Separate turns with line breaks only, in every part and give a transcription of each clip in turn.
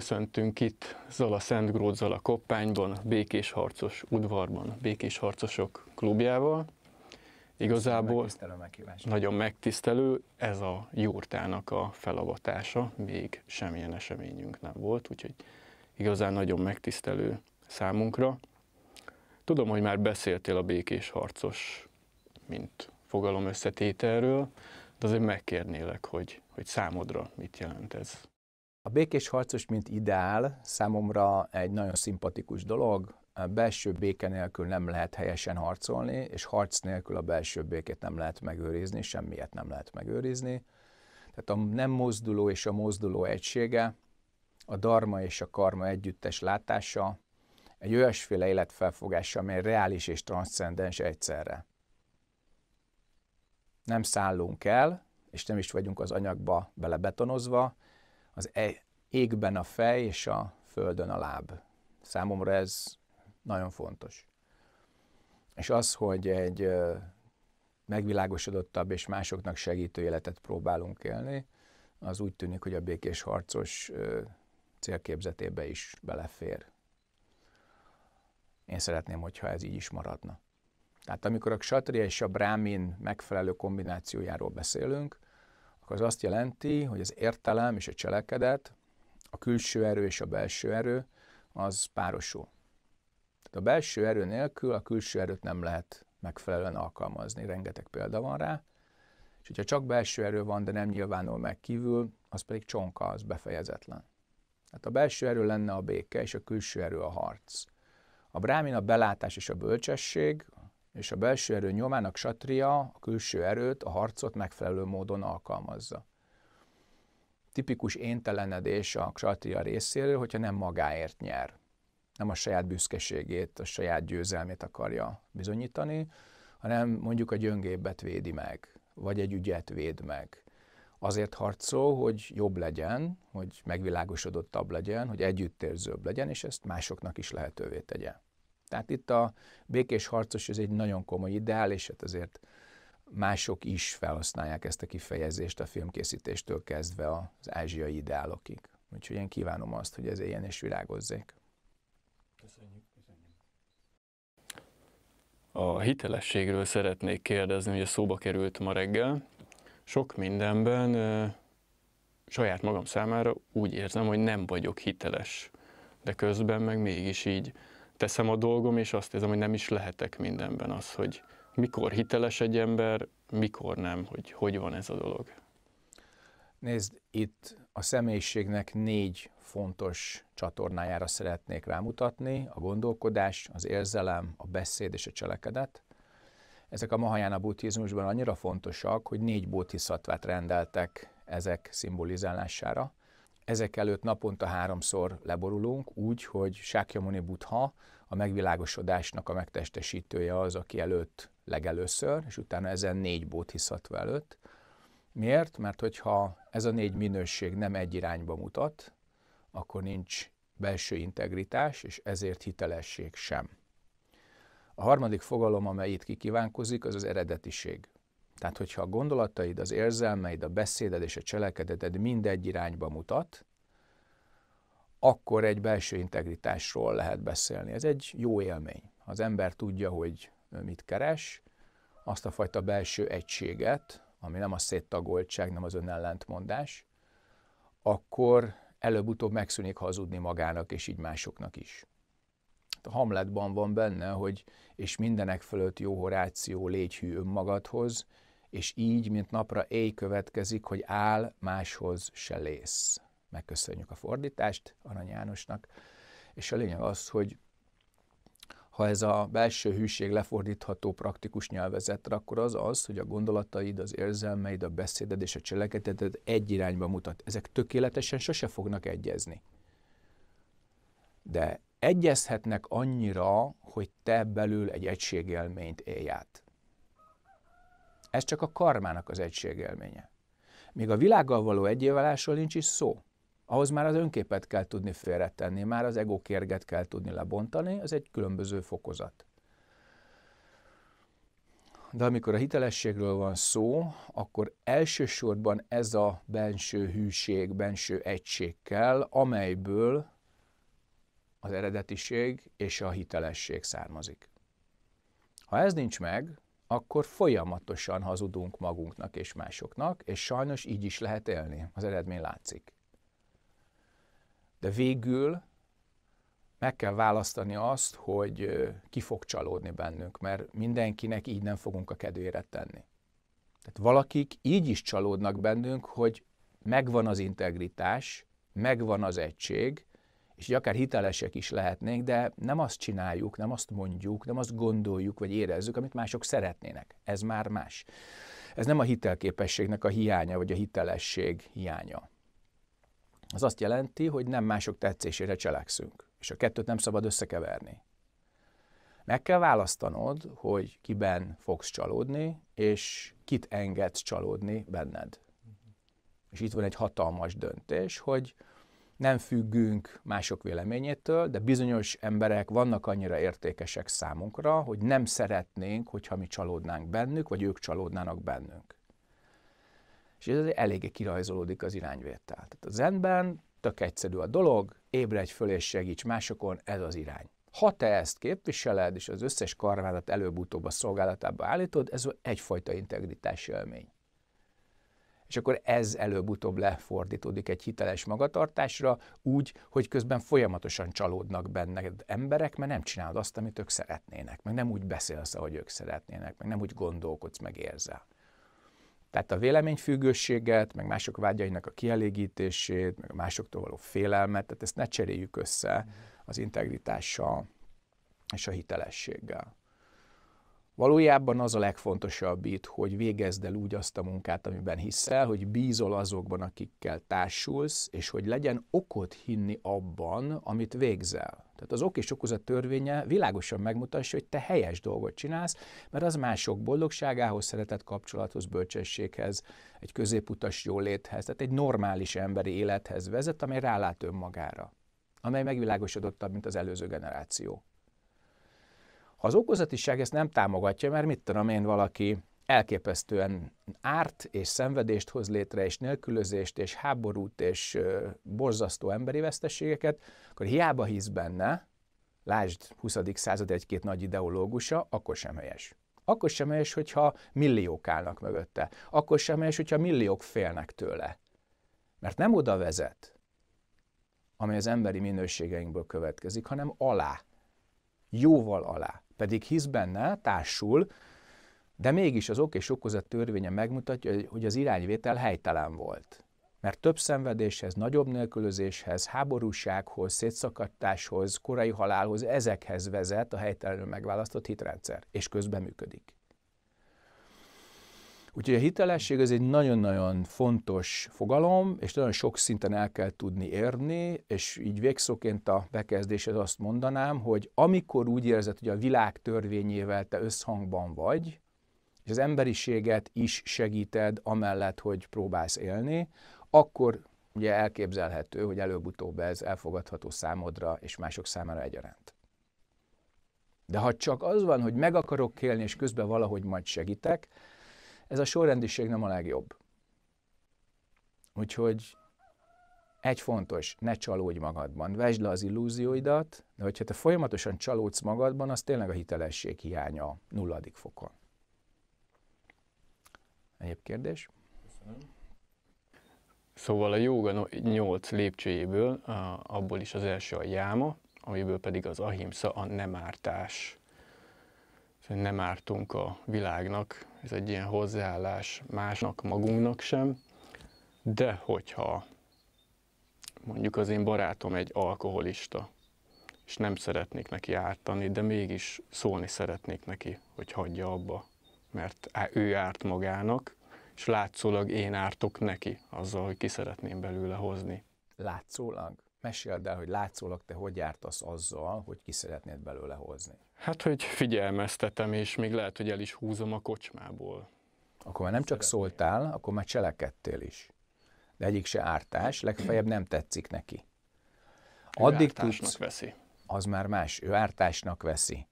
Köszöntünk itt Zala Szentgród Zala Koppányban, Békés Harcos udvarban, Békés Harcosok klubjával. Igazából
megtisztelő nagyon
megtisztelő, ez a jurtának a felavatása, még semmilyen eseményünk nem volt, úgyhogy igazán nagyon megtisztelő számunkra. Tudom, hogy már beszéltél a Békés Harcos, mint fogalom
összetételről, de azért megkérnélek, hogy, hogy számodra mit jelent ez. A békés harcos, mint ideál, számomra egy nagyon szimpatikus dolog. A belső béke nélkül nem lehet helyesen harcolni, és harc nélkül a belső békét nem lehet megőrizni, semmiet nem lehet megőrizni. Tehát a nem mozduló és a mozduló egysége, a darma és a karma együttes látása, egy olyasféle életfelfogás, amely reális és transzcendens egyszerre. Nem szállunk el, és nem is vagyunk az anyagba belebetonozva, az e- égben a fej és a földön a láb. Számomra ez nagyon fontos. És az, hogy egy megvilágosodottabb és másoknak segítő életet próbálunk élni, az úgy tűnik, hogy a békés harcos célképzetébe is belefér. Én szeretném, hogyha ez így is maradna. Tehát amikor a ksatria és a brámin megfelelő kombinációjáról beszélünk, akkor az azt jelenti, hogy az értelem és a cselekedet, a külső erő és a belső erő, az párosul. Tehát a belső erő nélkül a külső erőt nem lehet megfelelően alkalmazni, rengeteg példa van rá, és hogyha csak belső erő van, de nem nyilvánul meg kívül, az pedig csonka, az befejezetlen. Tehát a belső erő lenne a béke, és a külső erő a harc. A brámin a belátás és a bölcsesség, és a belső erő nyomán a a külső erőt, a harcot megfelelő módon alkalmazza. Tipikus éntelenedés a ksatria részéről, hogyha nem magáért nyer. Nem a saját büszkeségét, a saját győzelmét akarja bizonyítani, hanem mondjuk a gyöngébbet védi meg, vagy egy ügyet véd meg. Azért harcol, hogy jobb legyen, hogy megvilágosodottabb legyen, hogy együttérzőbb legyen, és ezt másoknak is lehetővé tegye. Tehát itt a békés harcos ez egy nagyon komoly ideál, és hát azért mások is felhasználják ezt a kifejezést a filmkészítéstől kezdve az ázsiai ideálokig. Úgyhogy én kívánom azt, hogy ez éljen és virágozzék. Köszönjük.
A hitelességről szeretnék kérdezni, a szóba került ma reggel. Sok mindenben saját magam számára úgy érzem, hogy nem vagyok hiteles, de közben meg mégis így teszem a dolgom, és azt érzem, hogy nem is lehetek mindenben az, hogy mikor hiteles egy ember, mikor nem, hogy hogy van ez a dolog.
Nézd, itt a személyiségnek négy fontos csatornájára szeretnék rámutatni, a gondolkodás, az érzelem, a beszéd és a cselekedet. Ezek a mahajana buddhizmusban annyira fontosak, hogy négy bodhisattvát rendeltek ezek szimbolizálására. Ezek előtt naponta háromszor leborulunk, úgy, hogy Sákyamuni Butha, a megvilágosodásnak a megtestesítője az, aki előtt legelőször, és utána ezen négy bódhiszatva előtt. Miért? Mert hogyha ez a négy minőség nem egy irányba mutat, akkor nincs belső integritás, és ezért hitelesség sem. A harmadik fogalom, amely itt kikívánkozik, az az eredetiség. Tehát, hogyha a gondolataid, az érzelmeid, a beszéded és a cselekedeted mind egy irányba mutat, akkor egy belső integritásról lehet beszélni. Ez egy jó élmény. az ember tudja, hogy mit keres, azt a fajta belső egységet, ami nem a széttagoltság, nem az önellentmondás, akkor előbb-utóbb megszűnik hazudni magának és így másoknak is. A Hamletban van benne, hogy és mindenek fölött jó Horáció, légy hű önmagadhoz, és így, mint napra éj következik, hogy áll, máshoz se lész. Megköszönjük a fordítást Arany Jánosnak, és a lényeg az, hogy ha ez a belső hűség lefordítható praktikus nyelvezetre, akkor az az, hogy a gondolataid, az érzelmeid, a beszéded és a cselekedeted egy irányba mutat. Ezek tökéletesen sose fognak egyezni. De egyezhetnek annyira, hogy te belül egy egységélményt élj át. Ez csak a karmának az egységelménye. Még a világgal való egyévelásról nincs is szó. Ahhoz már az önképet kell tudni félretenni, már az kérget kell tudni lebontani, az egy különböző fokozat. De amikor a hitelességről van szó, akkor elsősorban ez a benső hűség, benső egység kell, amelyből az eredetiség és a hitelesség származik. Ha ez nincs meg, akkor folyamatosan hazudunk magunknak és másoknak, és sajnos így is lehet élni. Az eredmény látszik. De végül meg kell választani azt, hogy ki fog csalódni bennünk, mert mindenkinek így nem fogunk a kedvére tenni. Tehát valakik így is csalódnak bennünk, hogy megvan az integritás, megvan az egység, és így akár hitelesek is lehetnénk, de nem azt csináljuk, nem azt mondjuk, nem azt gondoljuk, vagy érezzük, amit mások szeretnének. Ez már más. Ez nem a hitelképességnek a hiánya, vagy a hitelesség hiánya. Az azt jelenti, hogy nem mások tetszésére cselekszünk, és a kettőt nem szabad összekeverni. Meg kell választanod, hogy kiben fogsz csalódni, és kit engedsz csalódni benned. És itt van egy hatalmas döntés, hogy nem függünk mások véleményétől, de bizonyos emberek vannak annyira értékesek számunkra, hogy nem szeretnénk, hogyha mi csalódnánk bennük, vagy ők csalódnának bennünk. És ez eléggé kirajzolódik az irányvétel. Tehát a zenben tök egyszerű a dolog, ébredj föl és segíts másokon, ez az irány. Ha te ezt képviseled, és az összes karvádat előbb-utóbb a szolgálatába állítod, ez egyfajta integritás élmény és akkor ez előbb-utóbb lefordítódik egy hiteles magatartásra, úgy, hogy közben folyamatosan csalódnak benned emberek, mert nem csinálod azt, amit ők szeretnének, meg nem úgy beszélsz, ahogy ők szeretnének, meg nem úgy gondolkodsz, meg érzel. Tehát a véleményfüggőséget, meg mások vágyainak a kielégítését, meg a másoktól való félelmet, tehát ezt ne cseréljük össze mm-hmm. az integritással és a hitelességgel. Valójában az a legfontosabb itt, hogy végezd el úgy azt a munkát, amiben hiszel, hogy bízol azokban, akikkel társulsz, és hogy legyen okot hinni abban, amit végzel. Tehát az ok és okozat törvénye világosan megmutassa, hogy te helyes dolgot csinálsz, mert az mások boldogságához, szeretett kapcsolathoz, bölcsességhez, egy középutas jóléthez, tehát egy normális emberi élethez vezet, amely rálát önmagára, amely megvilágosodottabb, mint az előző generáció. Ha az okozatiság ezt nem támogatja, mert mit tudom én, valaki elképesztően árt és szenvedést hoz létre, és nélkülözést, és háborút, és borzasztó emberi veszteségeket, akkor hiába hisz benne, lásd 20. század egy-két nagy ideológusa, akkor sem helyes. Akkor sem helyes, hogyha milliók állnak mögötte. Akkor sem helyes, hogyha milliók félnek tőle. Mert nem oda vezet, ami az emberi minőségeinkből következik, hanem alá. Jóval alá pedig hisz benne, társul, de mégis az ok és okozat törvénye megmutatja, hogy az irányvétel helytelen volt. Mert több szenvedéshez, nagyobb nélkülözéshez, háborúsághoz, szétszakadtáshoz, korai halálhoz, ezekhez vezet a helytelenül megválasztott hitrendszer, és közben működik. Úgyhogy a hitelesség az egy nagyon-nagyon fontos fogalom, és nagyon sok szinten el kell tudni érni, és így végszóként a bekezdéshez azt mondanám, hogy amikor úgy érzed, hogy a világ törvényével te összhangban vagy, és az emberiséget is segíted amellett, hogy próbálsz élni, akkor ugye elképzelhető, hogy előbb-utóbb ez elfogadható számodra és mások számára egyaránt. De ha csak az van, hogy meg akarok élni, és közben valahogy majd segítek, ez a sorrendiség nem a legjobb. Úgyhogy egy fontos, ne csalódj magadban. Vesd le az illúzióidat, de hogyha te folyamatosan csalódsz magadban, az tényleg a hitelesség hiánya nulladik fokon. Egyéb kérdés? Köszönöm. Szóval a jóga nyolc
lépcsőjéből abból is az első a jáma, amiből pedig az ahimsa a nemártás hogy nem ártunk a világnak, ez egy ilyen hozzáállás másnak, magunknak sem, de hogyha mondjuk az én barátom egy alkoholista, és nem szeretnék neki ártani, de mégis szólni szeretnék neki, hogy hagyja abba, mert ő árt magának, és látszólag én ártok neki azzal, hogy ki szeretném belőle hozni.
Látszólag? Meséld el, hogy látszólag te hogy jártasz azzal, hogy ki szeretnéd belőle hozni.
Hát, hogy figyelmeztetem, és még lehet, hogy el is húzom a kocsmából.
Akkor már nem csak szóltál, akkor már cselekedtél is. De egyik se ártás, legfeljebb nem tetszik neki.
Addig ő ártásnak tudsz,
veszi. Az már más, ő ártásnak veszi.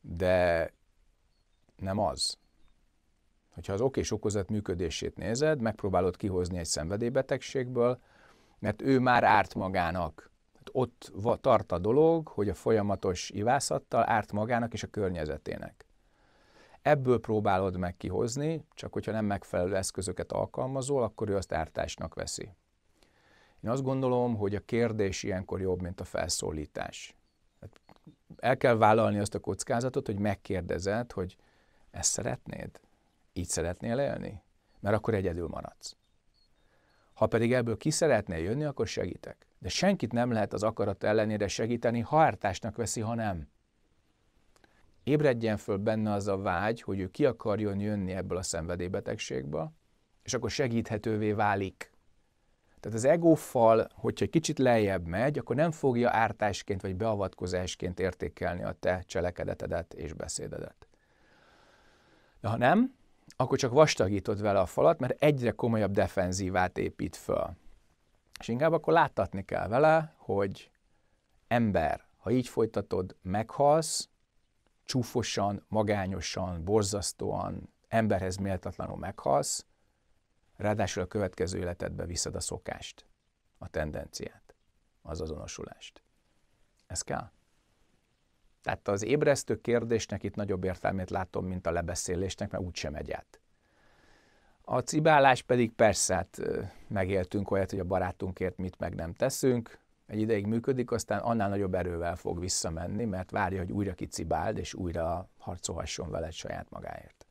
De nem az. Hogyha az ok és okozat működését nézed, megpróbálod kihozni egy szenvedélybetegségből, mert ő már árt magának. Hát ott tart a dolog, hogy a folyamatos ivászattal árt magának és a környezetének. Ebből próbálod meg kihozni, csak hogyha nem megfelelő eszközöket alkalmazol, akkor ő azt ártásnak veszi. Én azt gondolom, hogy a kérdés ilyenkor jobb, mint a felszólítás. Hát el kell vállalni azt a kockázatot, hogy megkérdezed, hogy ezt szeretnéd? Így szeretnél élni? Mert akkor egyedül maradsz. Ha pedig ebből ki szeretnél jönni, akkor segítek. De senkit nem lehet az akarat ellenére segíteni, ha ártásnak veszi, ha nem. Ébredjen föl benne az a vágy, hogy ő ki akarjon jönni ebből a szenvedélybetegségből, és akkor segíthetővé válik. Tehát az egófal, hogyha egy kicsit lejjebb megy, akkor nem fogja ártásként vagy beavatkozásként értékelni a te cselekedetedet és beszédedet. De ha nem, akkor csak vastagítod vele a falat, mert egyre komolyabb defenzívát épít föl. És inkább akkor láttatni kell vele, hogy ember, ha így folytatod, meghalsz, csúfosan, magányosan, borzasztóan, emberhez méltatlanul meghalsz, ráadásul a következő életedbe viszed a szokást, a tendenciát, az azonosulást. Ez kell. Tehát az ébresztő kérdésnek itt nagyobb értelmét látom, mint a lebeszélésnek, mert úgysem megy át. A cibálás pedig persze, hát megéltünk olyat, hogy a barátunkért mit meg nem teszünk, egy ideig működik, aztán annál nagyobb erővel fog visszamenni, mert várja, hogy újra kicibáld, és újra harcolhasson veled saját magáért.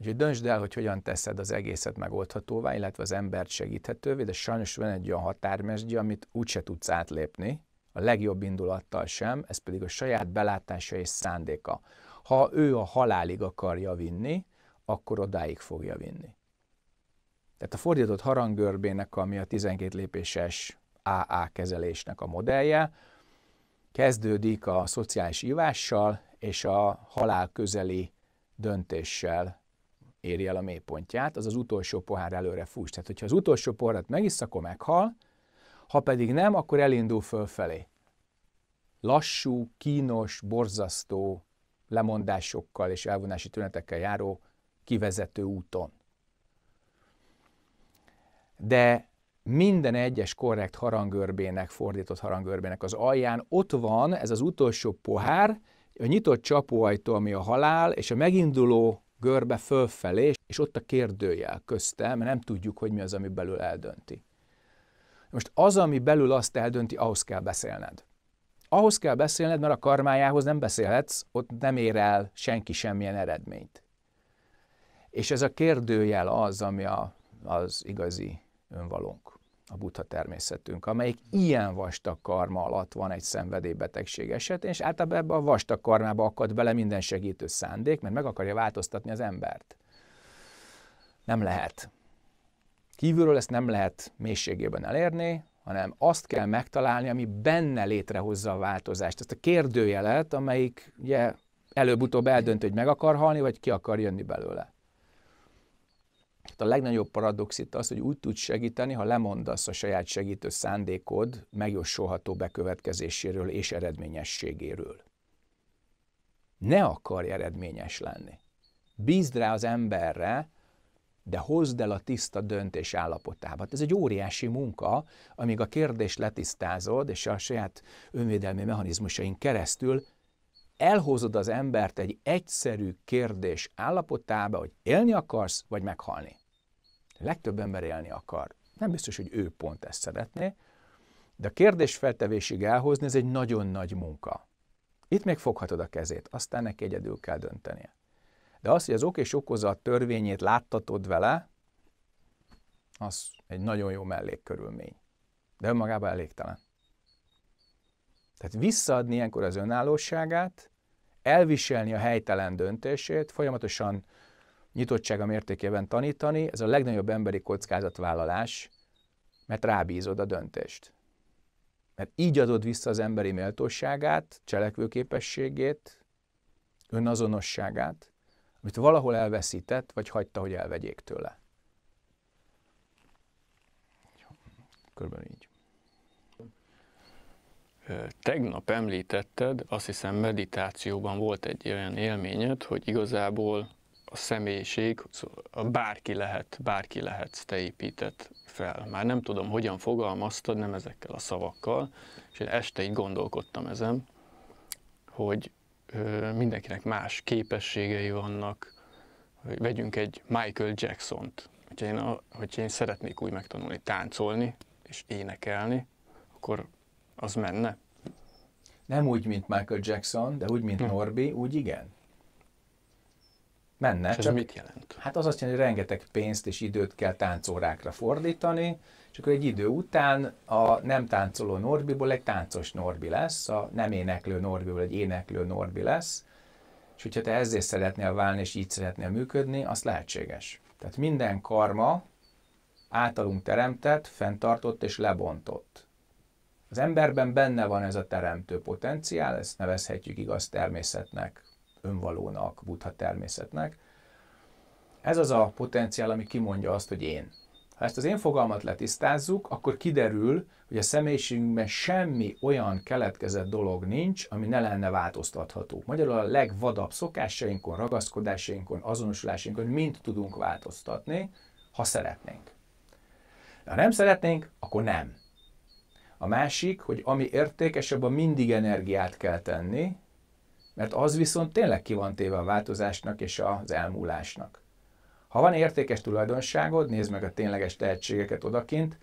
Úgyhogy döntsd el, hogy hogyan teszed az egészet megoldhatóvá, illetve az embert segíthetővé, de sajnos van egy olyan határmesdje, amit úgyse tudsz átlépni, a legjobb indulattal sem, ez pedig a saját belátása és szándéka. Ha ő a halálig akarja vinni, akkor odáig fogja vinni. Tehát a fordított harangörbének, ami a 12 lépéses AA kezelésnek a modellje, kezdődik a szociális ivással és a halál közeli döntéssel éri el a mélypontját, az az utolsó pohár előre fúst. Tehát, hogyha az utolsó poharat megisz, akkor meghal, ha pedig nem, akkor elindul fölfelé. Lassú, kínos, borzasztó lemondásokkal és elvonási tünetekkel járó kivezető úton. De minden egyes korrekt harangörbének, fordított harangörbének az alján ott van ez az utolsó pohár, a nyitott csapóajtó, ami a halál, és a meginduló görbe fölfelé, és ott a kérdőjel köztem, mert nem tudjuk, hogy mi az, ami belül eldönti. Most az, ami belül azt eldönti, ahhoz kell beszélned. Ahhoz kell beszélned, mert a karmájához nem beszélhetsz, ott nem ér el senki semmilyen eredményt. És ez a kérdőjel az, ami a, az igazi önvalónk, a buddha természetünk, amelyik ilyen vastag karma alatt van egy szenvedélybetegség esetén, és általában ebbe a vastag karmába akad bele minden segítő szándék, mert meg akarja változtatni az embert. Nem lehet. Kívülről ezt nem lehet mélységében elérni, hanem azt kell megtalálni, ami benne létrehozza a változást. Ezt a kérdőjelet, amelyik ugye, előbb-utóbb eldönt, hogy meg akar halni, vagy ki akar jönni belőle. Hát a legnagyobb paradox itt az, hogy úgy tudsz segíteni, ha lemondasz a saját segítő szándékod megjósolható bekövetkezéséről és eredményességéről. Ne akarj eredményes lenni. Bízd rá az emberre, de hozd el a tiszta döntés állapotába. ez egy óriási munka, amíg a kérdést letisztázod, és a saját önvédelmi mechanizmusain keresztül elhozod az embert egy egyszerű kérdés állapotába, hogy élni akarsz, vagy meghalni. A legtöbb ember élni akar. Nem biztos, hogy ő pont ezt szeretné, de a feltevésig elhozni, ez egy nagyon nagy munka. Itt még foghatod a kezét, aztán neki egyedül kell döntenie. De az, hogy az ok és okozat törvényét láttatod vele, az egy nagyon jó mellékkörülmény. De önmagában elégtelen. Tehát visszaadni ilyenkor az önállóságát, elviselni a helytelen döntését, folyamatosan nyitottság a mértékében tanítani, ez a legnagyobb emberi kockázatvállalás, mert rábízod a döntést. Mert így adod vissza az emberi méltóságát, cselekvőképességét, önazonosságát, amit valahol elveszített, vagy hagyta, hogy elvegyék tőle.
Körülbelül így. Tegnap említetted, azt hiszem meditációban volt egy olyan élményed, hogy igazából a személyiség, bárki lehet, bárki lehetsz, te épített fel. Már nem tudom, hogyan fogalmaztad, nem ezekkel a szavakkal, és én este így gondolkodtam ezen, hogy mindenkinek más képességei vannak. Vegyünk egy Michael Jackson-t. Hogyha én, hogyha én szeretnék úgy megtanulni táncolni
és énekelni, akkor az menne. Nem úgy, mint Michael Jackson, de úgy, mint hm. Norbi, úgy igen. Menne. És ez csak, mit jelent? Hát az azt jelenti, hogy rengeteg pénzt és időt kell táncórákra fordítani, és akkor egy idő után a nem táncoló Norbiból egy táncos Norbi lesz, a nem éneklő Norbiból egy éneklő Norbi lesz, és hogyha te ezzel szeretnél válni, és így szeretnél működni, az lehetséges. Tehát minden karma általunk teremtett, fenntartott és lebontott. Az emberben benne van ez a teremtő potenciál, ezt nevezhetjük igaz természetnek, önvalónak, buddha természetnek. Ez az a potenciál, ami kimondja azt, hogy én. Ha ezt az én fogalmat letisztázzuk, akkor kiderül, hogy a személyiségünkben semmi olyan keletkezett dolog nincs, ami ne lenne változtatható. Magyarul a legvadabb szokásainkon, ragaszkodásainkon, azonosulásainkon mind tudunk változtatni, ha szeretnénk. Ha nem szeretnénk, akkor nem. A másik, hogy ami értékes, abban mindig energiát kell tenni, mert az viszont tényleg ki van téve a változásnak és az elmúlásnak. Ha van értékes tulajdonságod, nézd meg a tényleges tehetségeket odakint,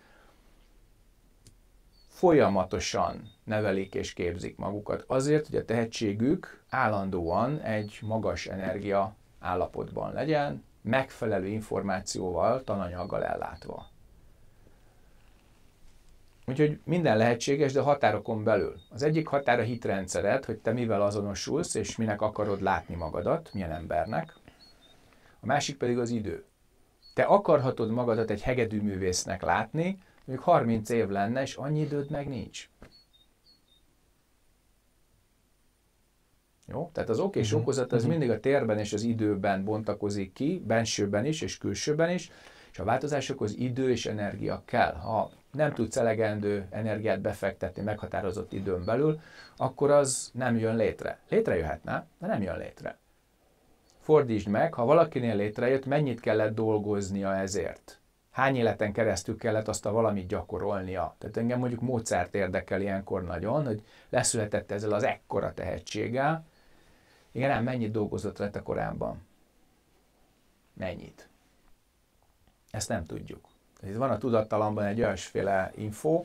folyamatosan nevelik és képzik magukat azért, hogy a tehetségük állandóan egy magas energia állapotban legyen, megfelelő információval, tananyaggal ellátva. Úgyhogy minden lehetséges, de határokon belül. Az egyik határ a hitrendszered, hogy te mivel azonosulsz, és minek akarod látni magadat, milyen embernek a másik pedig az idő. Te akarhatod magadat egy hegedűművésznek látni, még 30 év lenne, és annyi időd meg nincs. Jó? Tehát az ok és uh-huh. Mhm. okozat az uh-huh. mindig a térben és az időben bontakozik ki, bensőben is és külsőben is, és a változásokhoz idő és energia kell. Ha nem tudsz elegendő energiát befektetni meghatározott időn belül, akkor az nem jön létre. Létrejöhetne, de nem jön létre. Fordítsd meg, ha valakinél létrejött, mennyit kellett dolgoznia ezért. Hány életen keresztül kellett azt a valamit gyakorolnia. Tehát engem mondjuk Mozart érdekel ilyenkor nagyon, hogy leszületett ezzel az ekkora tehetséggel. Igen, nem, mennyit dolgozott a korábban? Mennyit? Ezt nem tudjuk. Itt van a tudattalamban egy olyasféle info,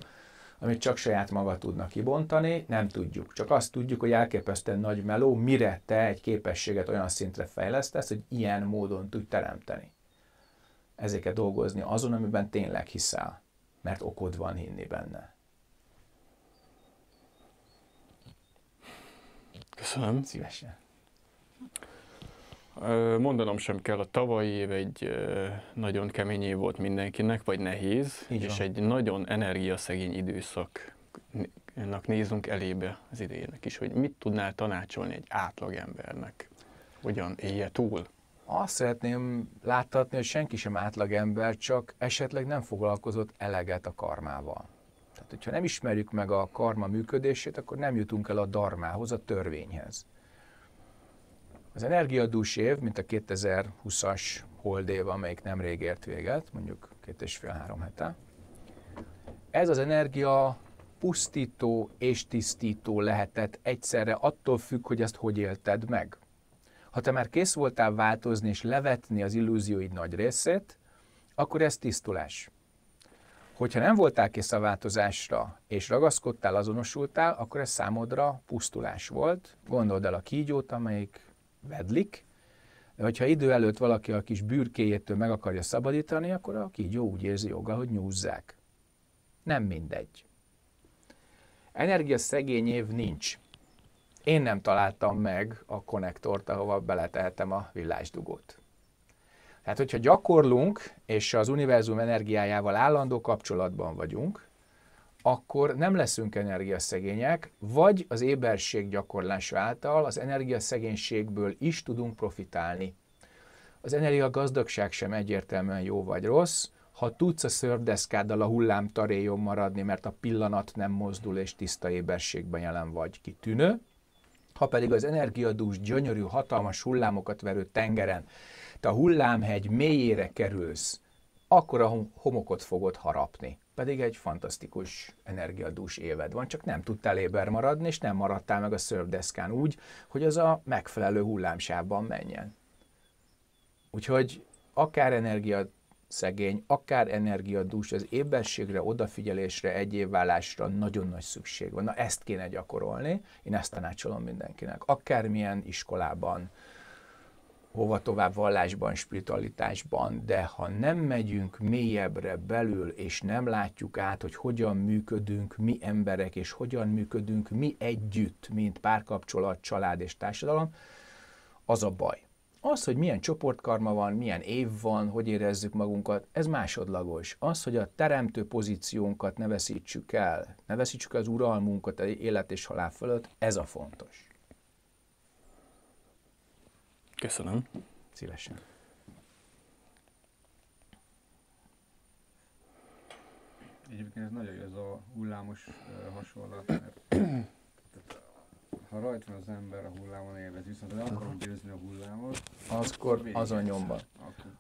amit csak saját maga tudna kibontani, nem tudjuk. Csak azt tudjuk, hogy elképesztően nagy meló, mire te egy képességet olyan szintre fejlesztesz, hogy ilyen módon tudj teremteni. ezeket dolgozni azon, amiben tényleg hiszel, mert okod van hinni benne.
Köszönöm. Szívesen. Mondanom sem kell, a tavalyi év egy nagyon kemény év volt mindenkinek, vagy nehéz, Így és van. egy nagyon energiaszegény időszaknak nézünk elébe az idejének is, hogy mit
tudnál tanácsolni egy átlagembernek, hogyan élje túl? Azt szeretném láttatni, hogy senki sem átlagember, csak esetleg nem foglalkozott eleget a karmával. Tehát, hogyha nem ismerjük meg a karma működését, akkor nem jutunk el a darmához, a törvényhez. Az energiadús év, mint a 2020-as év, amelyik nemrég ért véget, mondjuk két és fél-három hete, ez az energia pusztító és tisztító lehetett egyszerre attól függ, hogy ezt hogy élted meg. Ha te már kész voltál változni és levetni az illúzióid nagy részét, akkor ez tisztulás. Hogyha nem voltál kész a változásra, és ragaszkodtál, azonosultál, akkor ez számodra pusztulás volt. Gondold el a kígyót, amelyik vedlik, de hogyha idő előtt valaki a kis bűrkéjétől meg akarja szabadítani, akkor a kígyó úgy érzi joga, hogy nyúzzák. Nem mindegy. Energiaszegény év nincs. Én nem találtam meg a konnektort, ahova beletehetem a villásdugót. Tehát, hogyha gyakorlunk, és az univerzum energiájával állandó kapcsolatban vagyunk, akkor nem leszünk energiaszegények, vagy az éberség gyakorlása által az energiaszegénységből is tudunk profitálni. Az energiagazdagság sem egyértelműen jó vagy rossz, ha tudsz a szördeszkáddal a hullám taréjon maradni, mert a pillanat nem mozdul és tiszta éberségben jelen vagy, kitűnő. Ha pedig az energiadús gyönyörű, hatalmas hullámokat verő tengeren te a hullámhegy mélyére kerülsz, akkor a homokot fogod harapni pedig egy fantasztikus energiadús éved van, csak nem tudtál éber maradni, és nem maradtál meg a szörvdeszkán úgy, hogy az a megfelelő hullámsávban menjen. Úgyhogy akár energia szegény, akár energiadús, az éberségre, odafigyelésre, egyévválásra nagyon nagy szükség van. Na ezt kéne gyakorolni, én ezt tanácsolom mindenkinek. Akármilyen iskolában, hova tovább vallásban, spiritualitásban, de ha nem megyünk mélyebbre belül, és nem látjuk át, hogy hogyan működünk mi emberek, és hogyan működünk mi együtt, mint párkapcsolat, család és társadalom, az a baj. Az, hogy milyen csoportkarma van, milyen év van, hogy érezzük magunkat, ez másodlagos. Az, hogy a teremtő pozíciónkat ne veszítsük el, ne veszítsük az uralmunkat élet és halál fölött, ez a fontos. Köszönöm. Szívesen.
Egyébként ez nagyon jó, ez a hullámos hasonlat, mert ha rajt van az ember a hullámon élvez, viszont le akarom győzni a hullámot, Azkor azon nyomban.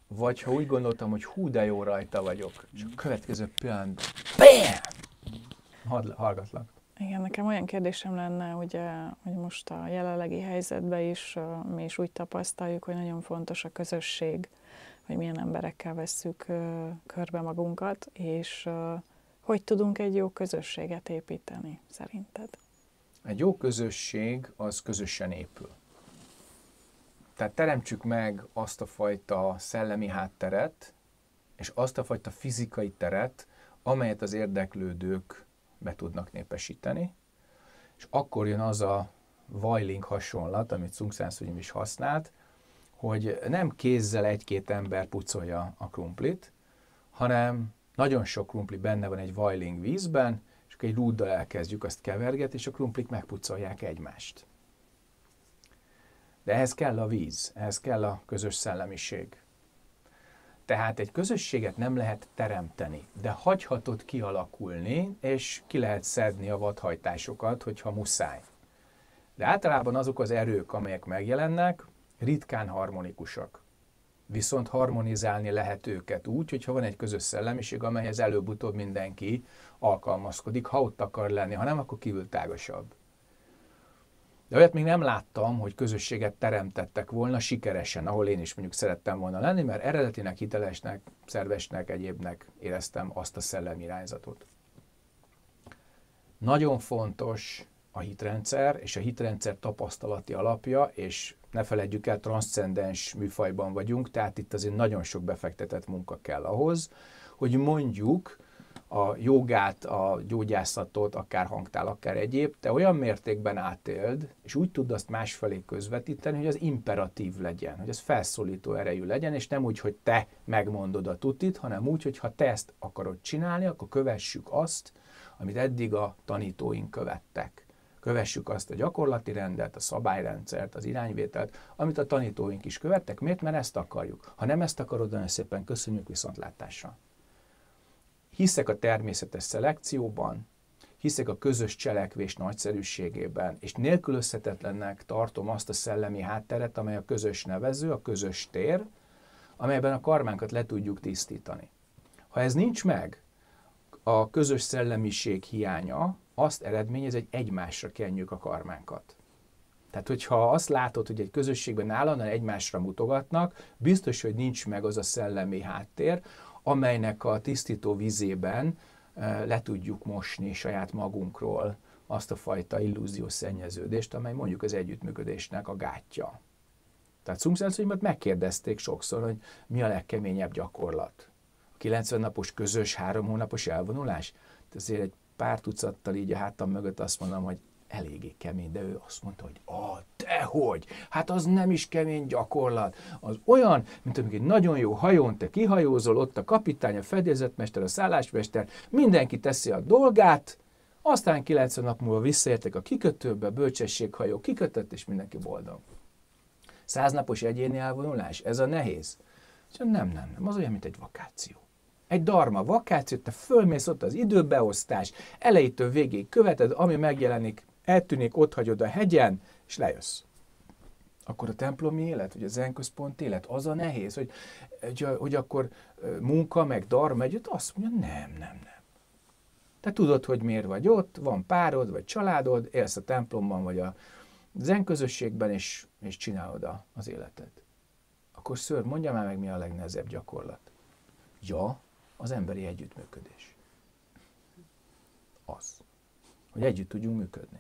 Vagy ha úgy gondoltam, hogy hú de jó rajta vagyok, és a mm. következő pillanatban BAM! Hallgatlak.
Igen, nekem olyan kérdésem lenne, ugye, hogy most a jelenlegi helyzetben is mi is úgy tapasztaljuk, hogy nagyon fontos a közösség, hogy milyen emberekkel vesszük körbe magunkat, és hogy tudunk egy jó közösséget építeni, szerinted?
Egy jó közösség az közösen épül. Tehát teremtsük meg azt a fajta szellemi hátteret, és azt a fajta fizikai teret, amelyet az érdeklődők be tudnak népesíteni. És akkor jön az a vajling hasonlat, amit Cungszánszonyim is használt, hogy nem kézzel egy-két ember pucolja a krumplit, hanem nagyon sok krumpli benne van egy vajling vízben, és akkor egy rúddal elkezdjük azt kevergetni, és a krumplik megpucolják egymást. De ehhez kell a víz, ehhez kell a közös szellemiség. Tehát egy közösséget nem lehet teremteni, de hagyhatod kialakulni, és ki lehet szedni a vadhajtásokat, hogyha muszáj. De általában azok az erők, amelyek megjelennek, ritkán harmonikusak. Viszont harmonizálni lehet őket úgy, hogyha van egy közös szellemiség, amelyhez előbb-utóbb mindenki alkalmazkodik, ha ott akar lenni, ha nem, akkor kívül tágasabb. De olyat még nem láttam, hogy közösséget teremtettek volna sikeresen, ahol én is mondjuk szerettem volna lenni, mert eredetinek, hitelesnek, szervesnek, egyébnek éreztem azt a szellemi irányzatot. Nagyon fontos a hitrendszer, és a hitrendszer tapasztalati alapja, és ne feledjük el, transzcendens műfajban vagyunk, tehát itt azért nagyon sok befektetett munka kell ahhoz, hogy mondjuk a jogát, a gyógyászatot, akár hangtál, akár egyéb, te olyan mértékben átéld, és úgy tud azt másfelé közvetíteni, hogy az imperatív legyen, hogy az felszólító erejű legyen, és nem úgy, hogy te megmondod a tutit, hanem úgy, hogy ha te ezt akarod csinálni, akkor kövessük azt, amit eddig a tanítóink követtek. Kövessük azt a gyakorlati rendet, a szabályrendszert, az irányvételt, amit a tanítóink is követtek. Miért? Mert ezt akarjuk. Ha nem ezt akarod, nagyon szépen köszönjük viszontlátásra. Hiszek a természetes szelekcióban, hiszek a közös cselekvés nagyszerűségében, és nélkülözhetetlennek tartom azt a szellemi hátteret, amely a közös nevező, a közös tér, amelyben a karmánkat le tudjuk tisztítani. Ha ez nincs meg, a közös szellemiség hiánya azt eredményez, hogy egymásra kenjük a karmánkat. Tehát, hogyha azt látod, hogy egy közösségben állandóan egymásra mutogatnak, biztos, hogy nincs meg az a szellemi háttér, amelynek a tisztító vizében le tudjuk mosni saját magunkról azt a fajta illúziós szennyeződést, amely mondjuk az együttműködésnek a gátja. Tehát Szumszenszönymet megkérdezték sokszor, hogy mi a legkeményebb gyakorlat. A 90 napos közös, három hónapos elvonulás? Tehát azért egy pár tucattal így a hátam mögött azt mondom, hogy eléggé kemény, de ő azt mondta, hogy a dehogy, hát az nem is kemény gyakorlat. Az olyan, mint amikor egy nagyon jó hajón te kihajózol, ott a kapitány, a fedélzetmester, a szállásmester, mindenki teszi a dolgát, aztán 90 nap múlva visszaértek a kikötőbe, a bölcsességhajó kikötött, és mindenki boldog. Száznapos egyéni elvonulás, ez a nehéz. Csak nem, nem, nem, az olyan, mint egy vakáció. Egy darma vakáció, te fölmész ott az időbeosztás, elejétől végéig követed, ami megjelenik, eltűnik, ott hagyod a hegyen, és lejössz. Akkor a templomi élet, vagy a zenközpont élet, az a nehéz, hogy, hogy, hogy akkor munka, meg darma együtt, azt mondja, nem, nem, nem. Te tudod, hogy miért vagy ott, van párod, vagy családod, élsz a templomban, vagy a zenközösségben, és, és csinálod a, az életed. Akkor ször, mondja már meg, mi a legnehezebb gyakorlat. Ja, az emberi együttműködés. Az. Hogy együtt tudjunk működni.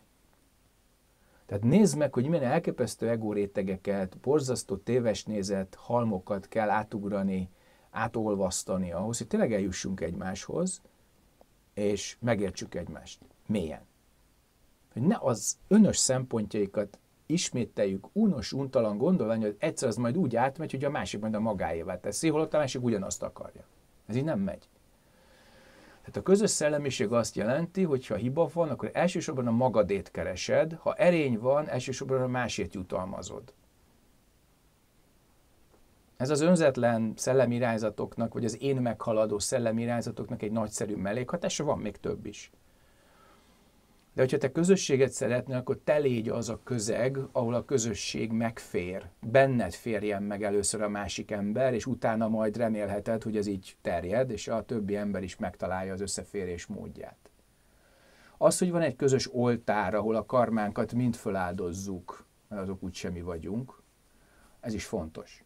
Tehát nézd meg, hogy milyen elképesztő egórétegeket, borzasztó tévesnézet, halmokat kell átugrani, átolvasztani ahhoz, hogy tényleg eljussunk egymáshoz, és megértsük egymást mélyen. Hogy ne az önös szempontjaikat ismételjük unos, untalan gondolani, hogy egyszer az majd úgy átmegy, hogy a másik majd a magáévá teszi, holott a másik ugyanazt akarja. Ez így nem megy. Hát a közös szellemiség azt jelenti, hogy ha hiba van, akkor elsősorban a magadét keresed, ha erény van, elsősorban a másét jutalmazod. Ez az önzetlen szellemirányzatoknak, vagy az én meghaladó szellemirányzatoknak egy nagyszerű mellékhatása, van még több is. De hogyha te közösséget szeretnél, akkor te légy az a közeg, ahol a közösség megfér. Benned férjen meg először a másik ember, és utána majd remélheted, hogy ez így terjed, és a többi ember is megtalálja az összeférés módját. Az, hogy van egy közös oltár, ahol a karmánkat mind föláldozzuk, mert azok úgy semmi vagyunk, ez is fontos.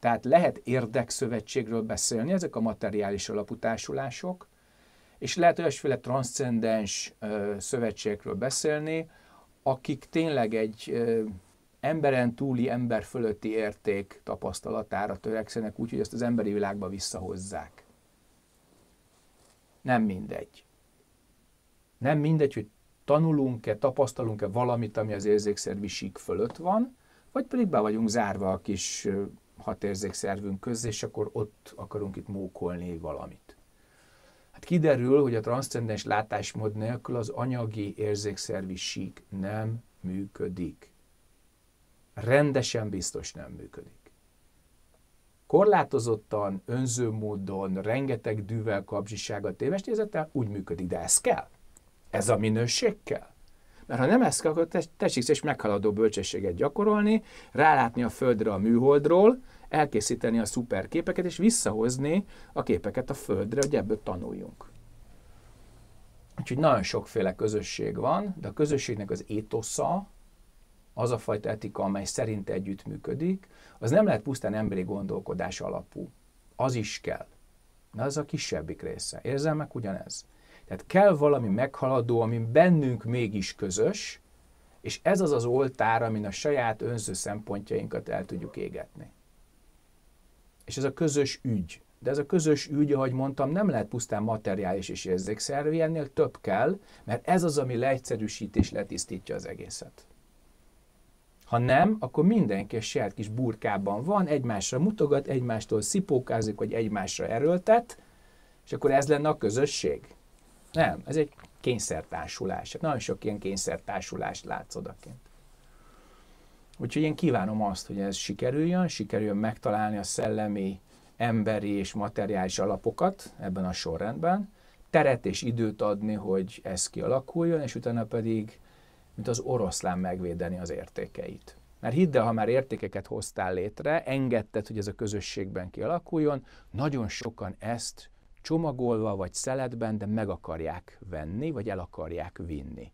Tehát lehet érdekszövetségről beszélni, ezek a materiális alapú társulások, és lehet olyasféle transzcendens szövetségekről beszélni, akik tényleg egy emberen túli, ember fölötti érték tapasztalatára törekszenek úgyhogy ezt az emberi világba visszahozzák. Nem mindegy. Nem mindegy, hogy tanulunk-e, tapasztalunk-e valamit, ami az érzékszervi sík fölött van, vagy pedig be vagyunk zárva a kis hatérzékszervünk közé, és akkor ott akarunk itt mókolni valamit. Hát kiderül, hogy a transzcendens látásmód nélkül az anyagi érzékszervi sík nem működik. Rendesen biztos nem működik. Korlátozottan, önző módon, rengeteg dűvel kapzsisággal, tévesnézettel úgy működik, de ez kell. Ez a minőség kell. Mert ha nem ezt kell, akkor tessék és meghaladó bölcsességet gyakorolni, rálátni a Földre a műholdról, elkészíteni a szuperképeket, és visszahozni a képeket a Földre, hogy ebből tanuljunk. Úgyhogy nagyon sokféle közösség van, de a közösségnek az étosza, az a fajta etika, amely szerint együttműködik, az nem lehet pusztán emberi gondolkodás alapú. Az is kell. De az a kisebbik része. Érzelmek ugyanez. Tehát kell valami meghaladó, ami bennünk mégis közös, és ez az az oltár, amin a saját önző szempontjainkat el tudjuk égetni. És ez a közös ügy. De ez a közös ügy, ahogy mondtam, nem lehet pusztán materiális és érzékszervi, ennél több kell, mert ez az, ami leegyszerűsít és letisztítja az egészet. Ha nem, akkor mindenki a saját kis burkában van, egymásra mutogat, egymástól szipókázik, vagy egymásra erőltet, és akkor ez lenne a közösség. Nem, ez egy kényszertársulás. Hát nagyon sok ilyen kényszertársulást látsz odaként. Úgyhogy én kívánom azt, hogy ez sikerüljön, sikerüljön megtalálni a szellemi, emberi és materiális alapokat ebben a sorrendben, teret és időt adni, hogy ez kialakuljon, és utána pedig, mint az oroszlán megvédeni az értékeit. Mert hidd el, ha már értékeket hoztál létre, engedted, hogy ez a közösségben kialakuljon, nagyon sokan ezt csomagolva vagy szeletben, de meg akarják venni, vagy el akarják vinni.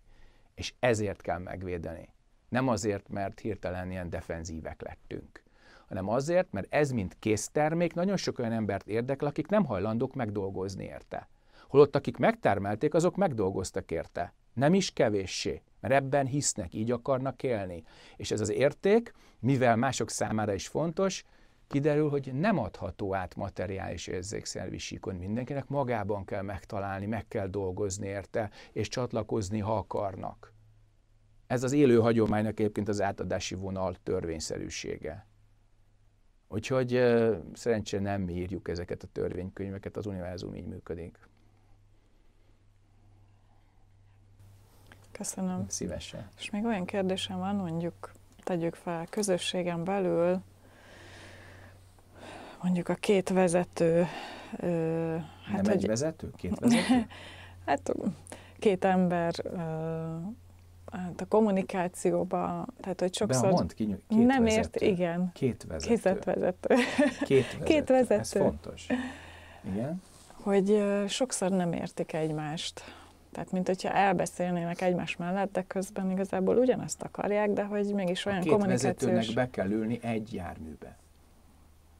És ezért kell megvédeni. Nem azért, mert hirtelen ilyen defenzívek lettünk, hanem azért, mert ez, mint késztermék, nagyon sok olyan embert érdekel, akik nem hajlandók megdolgozni érte. Holott akik megtermelték, azok megdolgoztak érte. Nem is kevéssé, mert ebben hisznek, így akarnak élni. És ez az érték, mivel mások számára is fontos, kiderül, hogy nem adható át materiális érzékszervi síkon mindenkinek, magában kell megtalálni, meg kell dolgozni érte, és csatlakozni, ha akarnak. Ez az élő hagyománynak egyébként az átadási vonal törvényszerűsége. Úgyhogy szerencsére nem írjuk ezeket a törvénykönyveket, az univerzum így működik.
Köszönöm. Szívesen. És még olyan kérdésem van, mondjuk tegyük fel közösségen belül, mondjuk a két vezető... Ö, hát, Nem hogy, egy vezető? Két vezető? hát két ember ö, hát a kommunikációba, tehát hogy sokszor... De mond, ki, két nem vezető. ért, igen. Két vezető. Két vezető. Két vezető. Két vezető. Ez fontos. Igen. Hogy sokszor nem értik egymást. Tehát, mint hogyha elbeszélnének egymás mellett, de közben igazából ugyanazt akarják, de hogy mégis olyan a két kommunikációs... vezetőnek be
kell ülni egy járműbe.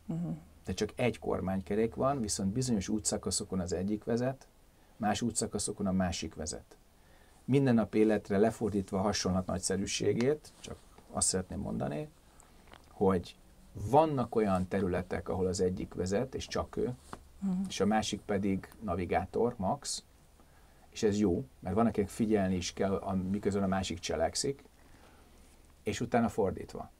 Uh-huh de csak egy kormánykerék van, viszont bizonyos útszakaszokon az egyik vezet, más útszakaszokon a másik vezet. Minden nap életre lefordítva hasonlat nagyszerűségét, csak azt szeretném mondani, hogy vannak olyan területek, ahol az egyik vezet, és csak ő, uh-huh. és a másik pedig navigátor, max, és ez jó, mert van, akinek figyelni is kell, miközben a másik cselekszik, és utána fordítva.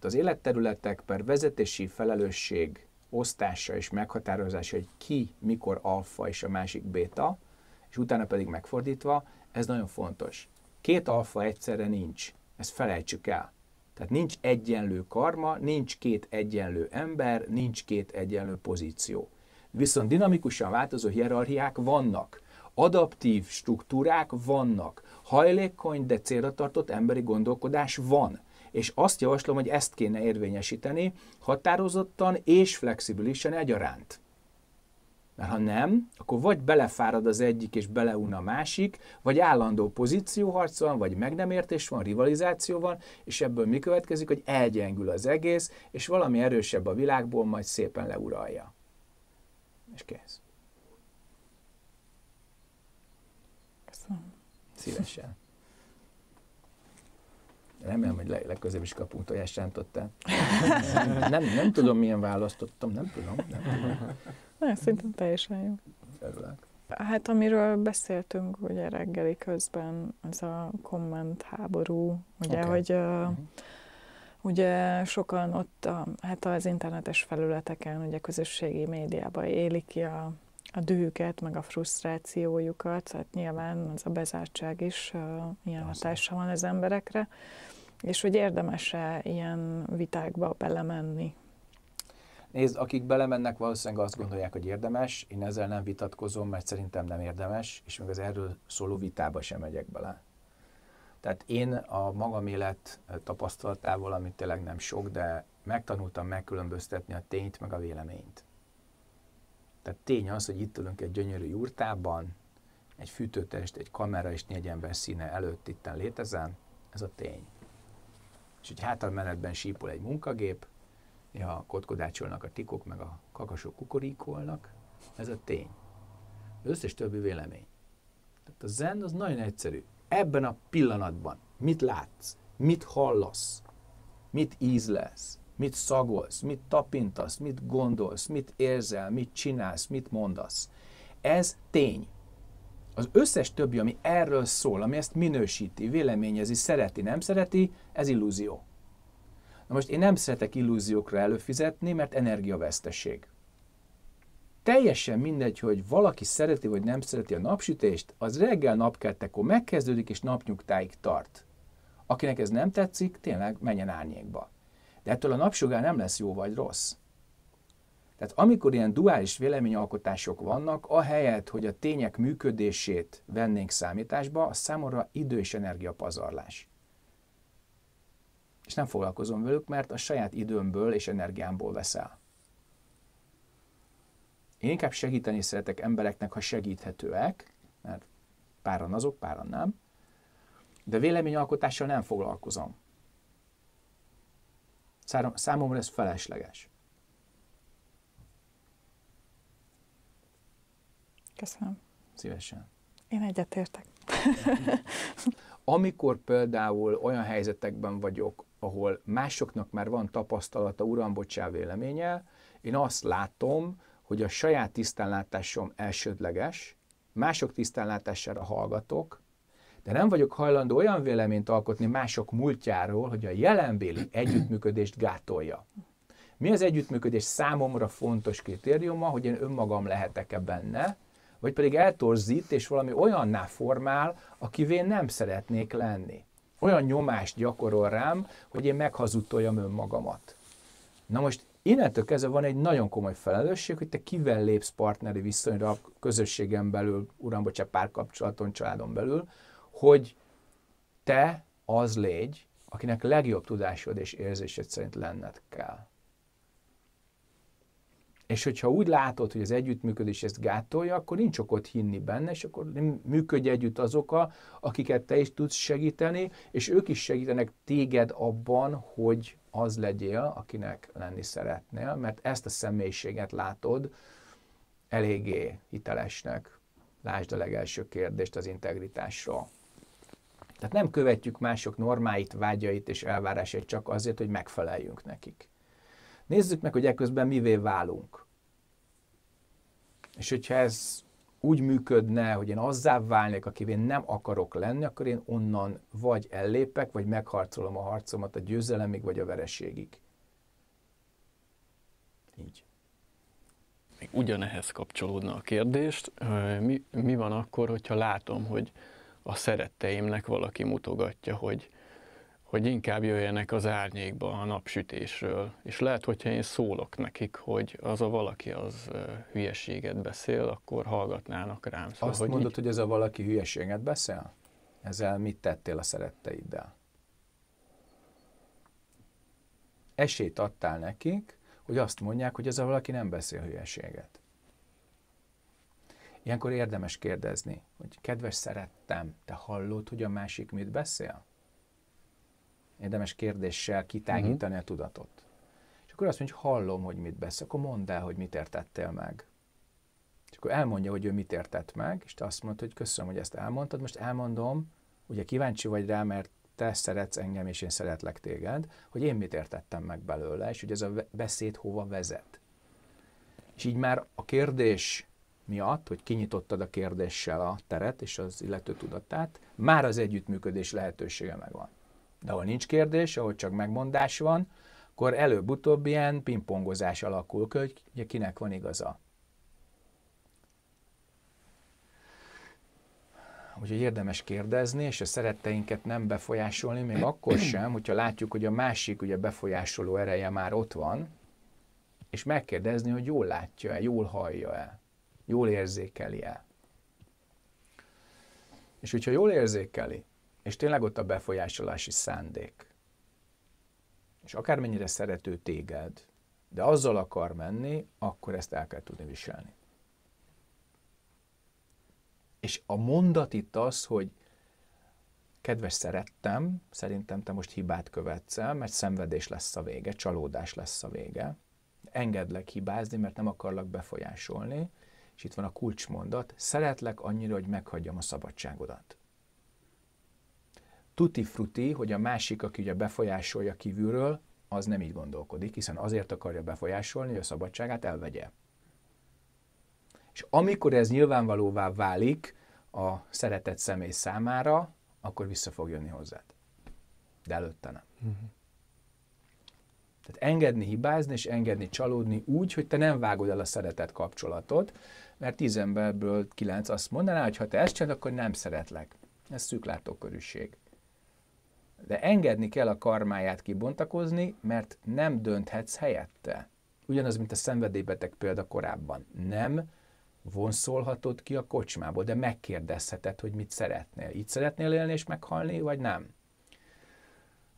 Tehát az életterületek per vezetési felelősség osztása és meghatározása, hogy ki mikor alfa és a másik béta, és utána pedig megfordítva, ez nagyon fontos. Két alfa egyszerre nincs, ezt felejtsük el. Tehát nincs egyenlő karma, nincs két egyenlő ember, nincs két egyenlő pozíció. Viszont dinamikusan változó hierarchiák vannak, adaptív struktúrák vannak, hajlékony, de célra tartott emberi gondolkodás van és azt javaslom, hogy ezt kéne érvényesíteni határozottan és flexibilisan egyaránt. Mert ha nem, akkor vagy belefárad az egyik és beleun a másik, vagy állandó pozícióharc van, vagy meg nem értés van, rivalizáció van, és ebből mi következik, hogy elgyengül az egész, és valami erősebb a világból majd szépen leuralja. És kész.
Köszönöm. Szívesen.
Remélem, hogy legközelebb is kapunk tojásrántottát. Nem, nem tudom, milyen választottam, nem tudom. Nem tudom.
Na, szerintem teljesen jó. Örülök. Hát amiről beszéltünk ugye reggeli közben, az a komment háború, ugye, okay. hogy uh-huh. ugye sokan ott a, hát az internetes felületeken, ugye közösségi médiában élik ki a, a dühüket, meg a frusztrációjukat, tehát nyilván az a bezártság is uh, ilyen hatása van az emberekre, és hogy érdemes-e ilyen vitákba belemenni?
Nézd, akik belemennek, valószínűleg azt gondolják, hogy érdemes, én ezzel nem vitatkozom, mert szerintem nem érdemes, és még az erről szóló vitába sem megyek bele. Tehát én a magam élet tapasztalatával, amit tényleg nem sok, de megtanultam megkülönböztetni a tényt meg a véleményt. Tehát tény az, hogy itt ülünk egy gyönyörű jurtában, egy fűtőtest, egy kamera és négy ember színe előtt itten létezem, ez a tény. És hogy hátal menetben sípol egy munkagép, néha kotkodácsolnak a tikok, meg a kakasok kukorikolnak, ez a tény. Az összes többi vélemény. Tehát a zen az nagyon egyszerű. Ebben a pillanatban mit látsz, mit hallasz, mit ízlelsz, mit szagolsz, mit tapintasz, mit gondolsz, mit érzel, mit csinálsz, mit mondasz. Ez tény. Az összes többi, ami erről szól, ami ezt minősíti, véleményezi, szereti, nem szereti, ez illúzió. Na most én nem szeretek illúziókra előfizetni, mert energiaveszteség. Teljesen mindegy, hogy valaki szereti vagy nem szereti a napsütést, az reggel napkettekor megkezdődik és napnyugtáig tart. Akinek ez nem tetszik, tényleg menjen árnyékba. De ettől a napsugár nem lesz jó vagy rossz. Tehát amikor ilyen duális véleményalkotások vannak, ahelyett, hogy a tények működését vennénk számításba, az számomra idő és energia pazarlás. És nem foglalkozom velük, mert a saját időmből és energiámból veszel. Én inkább segíteni szeretek embereknek, ha segíthetőek, mert páran azok, páran nem, de véleményalkotással nem foglalkozom. Számomra ez felesleges. Köszönöm. Szívesen.
Én egyetértek.
Amikor például olyan helyzetekben vagyok, ahol másoknak már van tapasztalata, uram, bocsá, véleménye, én azt látom, hogy a saját tisztánlátásom elsődleges, mások tisztánlátására hallgatok, de nem vagyok hajlandó olyan véleményt alkotni mások múltjáról, hogy a jelenbéli együttműködést gátolja. Mi az együttműködés számomra fontos kritériuma, hogy én önmagam lehetek-e benne, vagy pedig eltorzít és valami olyanná formál, akivé nem szeretnék lenni. Olyan nyomást gyakorol rám, hogy én meghazudtoljam önmagamat. Na most innentől kezdve van egy nagyon komoly felelősség, hogy te kivel lépsz partneri viszonyra a közösségem belül, uram, bocsánat, párkapcsolaton, családon belül, hogy te az légy, akinek legjobb tudásod és érzésed szerint lenned kell. És hogyha úgy látod, hogy az együttműködés ezt gátolja, akkor nincs okot hinni benne, és akkor működj együtt azok, akiket te is tudsz segíteni, és ők is segítenek téged abban, hogy az legyél, akinek lenni szeretnél, mert ezt a személyiséget látod eléggé hitelesnek. Lásd a legelső kérdést az integritásról. Tehát nem követjük mások normáit, vágyait és elvárásait csak azért, hogy megfeleljünk nekik. Nézzük meg, hogy ekközben mivé válunk. És hogyha ez úgy működne, hogy én azzá válnék, akivé nem akarok lenni, akkor én onnan vagy ellépek, vagy megharcolom a harcomat a győzelemig, vagy a vereségig.
Így.
Még ugyanehhez kapcsolódna a kérdést. Mi, mi van akkor, hogyha látom, hogy a szeretteimnek valaki mutogatja, hogy, hogy inkább jöjjenek az árnyékba a napsütésről. És lehet, hogyha én szólok nekik, hogy az a valaki az hülyeséget beszél, akkor hallgatnának rám. Szóval, Azt hogy mondod, így... hogy ez a
valaki hülyeséget beszél? Ezzel mit tettél a szeretteiddel? Esélyt adtál nekik, hogy azt mondják, hogy ez a valaki nem beszél hülyeséget. Ilyenkor érdemes kérdezni, hogy kedves szerettem, te hallod, hogy a másik mit beszél? Érdemes kérdéssel kitágítani uh-huh. a tudatot. És akkor azt mondja, hogy hallom, hogy mit beszél, akkor mondd el, hogy mit értettél meg. És akkor elmondja, hogy ő mit értett meg, és te azt mondod, hogy köszönöm, hogy ezt elmondtad, most elmondom, ugye kíváncsi vagy rá, mert te szeretsz engem, és én szeretlek téged, hogy én mit értettem meg belőle, és hogy ez a beszéd hova vezet. És így már a kérdés miatt, hogy kinyitottad a kérdéssel a teret és az illető tudatát, már az együttműködés lehetősége megvan. De ahol nincs kérdés, ahol csak megmondás van, akkor előbb-utóbb ilyen pingpongozás alakul ki, hogy ugye kinek van igaza. Úgyhogy érdemes kérdezni, és a szeretteinket nem befolyásolni, még akkor sem, hogyha látjuk, hogy a másik ugye befolyásoló ereje már ott van, és megkérdezni, hogy jól látja-e, jól hallja-e jól érzékeli el. És hogyha jól érzékeli, és tényleg ott a befolyásolási szándék, és akármennyire szerető téged, de azzal akar menni, akkor ezt el kell tudni viselni. És a mondat itt az, hogy kedves szerettem, szerintem te most hibát követsz el, mert szenvedés lesz a vége, csalódás lesz a vége. Engedlek hibázni, mert nem akarlak befolyásolni, és itt van a kulcsmondat, szeretlek annyira, hogy meghagyjam a szabadságodat. Tuti fruti, hogy a másik, aki ugye befolyásolja kívülről, az nem így gondolkodik, hiszen azért akarja befolyásolni, hogy a szabadságát elvegye. És amikor ez nyilvánvalóvá válik a szeretett személy számára, akkor vissza fog jönni hozzád. De előtte nem. Mhm. Tehát engedni hibázni és engedni csalódni úgy, hogy te nem vágod el a szeretett kapcsolatot, mert tíz emberből kilenc azt mondaná, hogy ha te ezt csinálod, akkor nem szeretlek. Ez látókörűség. De engedni kell a karmáját kibontakozni, mert nem dönthetsz helyette. Ugyanaz, mint a szenvedélybeteg példa korábban. Nem vonszolhatod ki a kocsmából, de megkérdezheted, hogy mit szeretnél. Így szeretnél élni és meghalni, vagy nem?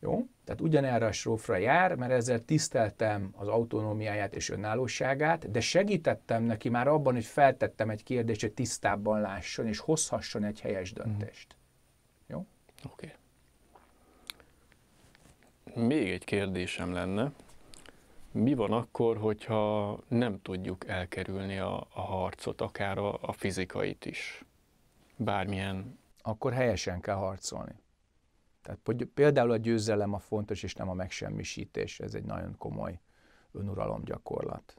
Jó? Tehát ugyanerre a srófra jár, mert ezzel tiszteltem az autonómiáját és önállóságát, de segítettem neki már abban, hogy feltettem egy kérdést, hogy tisztábban lásson és hozhasson egy helyes mhm. döntést. Mm. Jó? Oké.
Okay. Még egy kérdésem lenne. Mi van akkor, hogyha nem tudjuk elkerülni a, a harcot, akár a, a fizikait is?
Bármilyen. Akkor helyesen kell harcolni tehát például a győzelem a fontos, és nem a megsemmisítés. Ez egy nagyon komoly önuralom gyakorlat.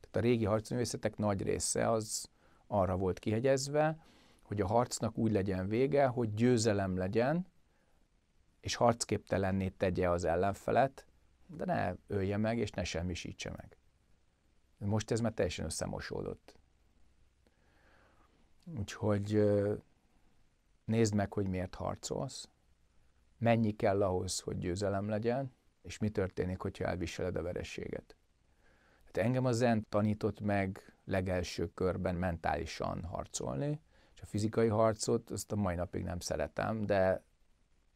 Tehát a régi harcművészetek nagy része az arra volt kihegyezve, hogy a harcnak úgy legyen vége, hogy győzelem legyen, és harcképtelenné tegye az ellenfelet, de ne ölje meg, és ne semmisítse meg. Most ez már teljesen összemosódott. Úgyhogy nézd meg, hogy miért harcolsz, mennyi kell ahhoz, hogy győzelem legyen, és mi történik, hogyha elviseled a vereséget. Hát engem a zen tanított meg legelső körben mentálisan harcolni, és a fizikai harcot azt a mai napig nem szeretem, de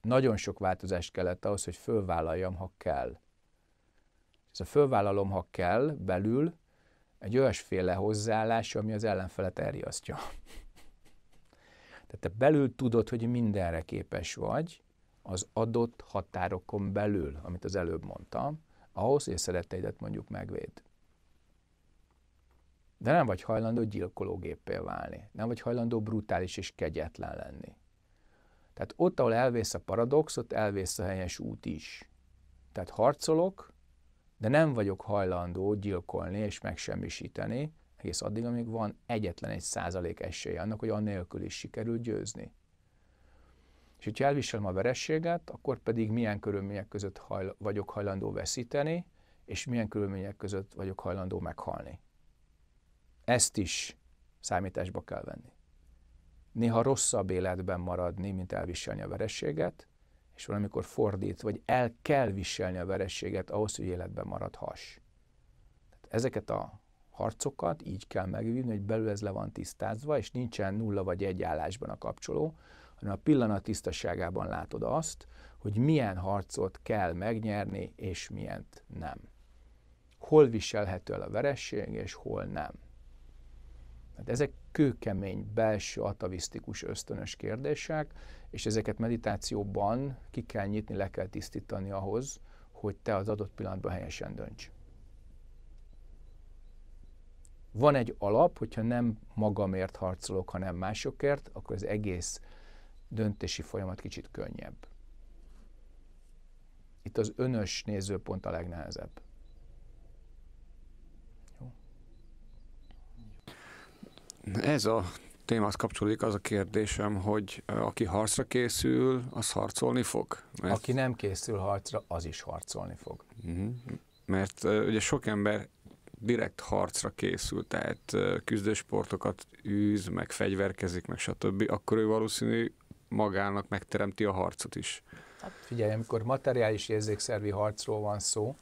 nagyon sok változást kellett ahhoz, hogy fölvállaljam, ha kell. Ez a fölvállalom, ha kell, belül egy olyasféle hozzáállás, ami az ellenfelet elriasztja. Tehát te belül tudod, hogy mindenre képes vagy, az adott határokon belül, amit az előbb mondtam, ahhoz, hogy a szeretteidet mondjuk megvéd. De nem vagy hajlandó gyilkológéppé válni. Nem vagy hajlandó brutális és kegyetlen lenni. Tehát ott, ahol elvész a paradox, ott elvész a helyes út is. Tehát harcolok, de nem vagyok hajlandó gyilkolni és megsemmisíteni, egész addig, amíg van egyetlen egy százalék esélye annak, hogy annélkül is sikerül győzni. És hogyha elviselem a verességet, akkor pedig milyen körülmények között hajl- vagyok hajlandó veszíteni, és milyen körülmények között vagyok hajlandó meghalni. Ezt is számításba kell venni. Néha rosszabb életben maradni, mint elviselni a verességet, és valamikor fordít, vagy el kell viselni a verességet ahhoz, hogy életben maradhass. Tehát ezeket a harcokat így kell megvívni, hogy belül ez le van tisztázva, és nincsen nulla vagy egy állásban a kapcsoló, hanem a pillanat tisztaságában látod azt, hogy milyen harcot kell megnyerni, és milyent nem. Hol viselhető el a veresség, és hol nem. Hát ezek kőkemény, belső, atavisztikus, ösztönös kérdések, és ezeket meditációban ki kell nyitni, le kell tisztítani ahhoz, hogy te az adott pillanatban helyesen dönts. Van egy alap, hogyha nem magamért harcolok, hanem másokért, akkor az egész döntési folyamat kicsit könnyebb. Itt az önös nézőpont a legnehezebb. Jó.
Ez a témához kapcsolódik az a kérdésem, hogy aki harcra készül, az harcolni fog? Mert...
Aki nem készül harcra, az is harcolni fog.
Mhm. Mert uh, ugye sok ember direkt harcra készül, tehát küzdősportokat űz, meg fegyverkezik, meg stb., akkor ő valószínű magának megteremti a harcot is.
Hát figyelj, amikor materiális érzékszervi harcról van szó,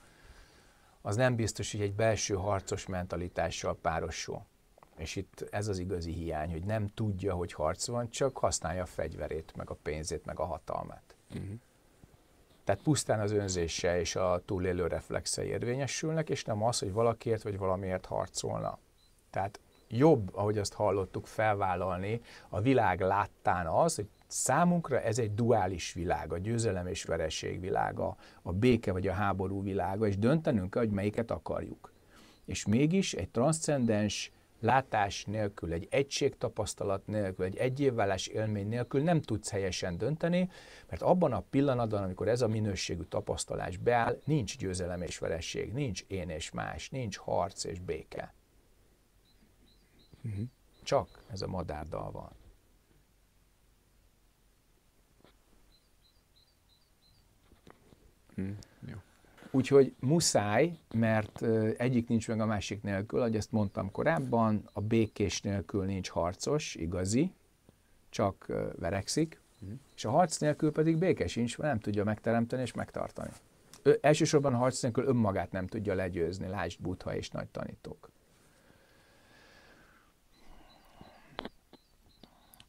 az nem biztos, hogy egy belső harcos mentalitással párosul. És itt ez az igazi hiány, hogy nem tudja, hogy harc van, csak használja a fegyverét, meg a pénzét, meg a hatalmát. Uh-huh. Tehát pusztán az önzése és a túlélő reflexe érvényesülnek, és nem az, hogy valakiért vagy valamiért harcolna. Tehát jobb, ahogy azt hallottuk, felvállalni a világ láttán az, hogy Számunkra ez egy duális világ, a győzelem és vereség világa, a béke vagy a háború világa, és döntenünk kell, hogy melyiket akarjuk. És mégis egy transzcendens látás nélkül, egy egységtapasztalat nélkül, egy egyévvállás élmény nélkül nem tudsz helyesen dönteni, mert abban a pillanatban, amikor ez a minőségű tapasztalás beáll, nincs győzelem és vereség, nincs én és más, nincs harc és béke. Mhm. Csak ez a madárdal van. Mm, jó. Úgyhogy muszáj, mert egyik nincs meg a másik nélkül, ahogy ezt mondtam korábban, a békés nélkül nincs harcos, igazi, csak verekszik, mm. és a harc nélkül pedig békés nincs, mert nem tudja megteremteni és megtartani. Ő elsősorban a harc nélkül önmagát nem tudja legyőzni, lásd butha és nagy tanítók.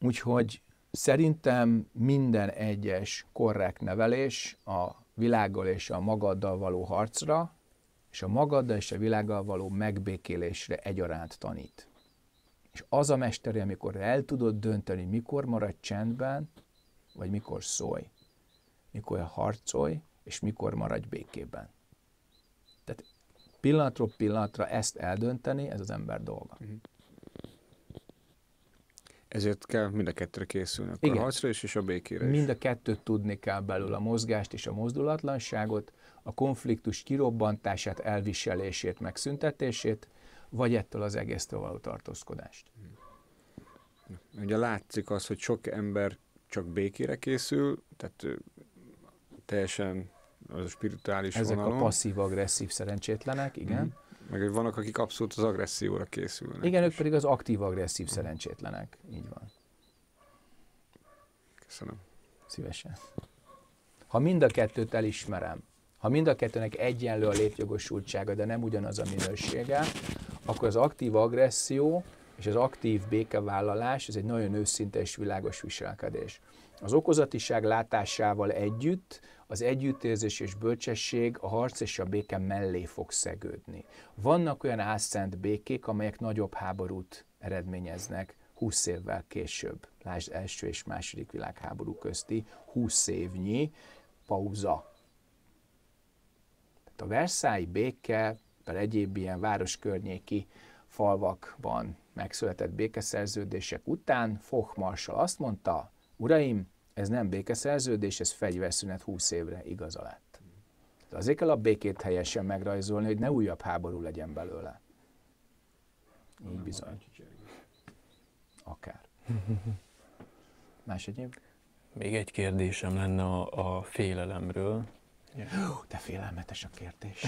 Úgyhogy szerintem minden egyes korrekt nevelés a világgal és a magaddal való harcra, és a magaddal és a világgal való megbékélésre egyaránt tanít. És az a mesteri, amikor el tudod dönteni, mikor maradj csendben, vagy mikor szólj, mikor harcolj, és mikor maradj békében. Tehát pillanatról pillanatra ezt eldönteni, ez az ember dolga. Uh-huh. Ezért kell mind a kettőre készülni. Akkor Igen. a harcra is, és a békére is. Mind a kettőt tudni kell belőle, a mozgást és a mozdulatlanságot, a konfliktus kirobbantását, elviselését, megszüntetését, vagy ettől az egésztől való tartózkodást.
Hmm. Ugye látszik az, hogy sok ember csak békére készül, tehát teljesen
az a spirituális Ezek vonalon. a passzív-agresszív szerencsétlenek, igen. Mm. Meg hogy vannak, akik abszolút az agresszióra készülnek. Igen, ők pedig az aktív agresszív szerencsétlenek. Így van. Köszönöm. Szívesen. Ha mind a kettőt elismerem, ha mind a kettőnek egyenlő a létjogosultsága, de nem ugyanaz a minősége, akkor az aktív agresszió és az aktív békevállalás, ez egy nagyon őszinte és világos viselkedés. Az okozatiság látásával együtt az együttérzés és bölcsesség a harc és a béke mellé fog szegődni. Vannak olyan álszent békék, amelyek nagyobb háborút eredményeznek 20 évvel később. Lásd első és második világháború közti 20 évnyi pauza. Tehát a Versailles béke, per egyéb ilyen városkörnyéki falvakban megszületett békeszerződések után Fochmarsal azt mondta, uraim, ez nem békeszerződés, ez fegyverszünet 20 évre igaza lett. De azért kell a békét helyesen megrajzolni, hogy ne újabb háború legyen belőle. Így bizony. Akár. Más egyéb?
Még egy kérdésem lenne a, a félelemről.
Hú, félelmetes a kérdés.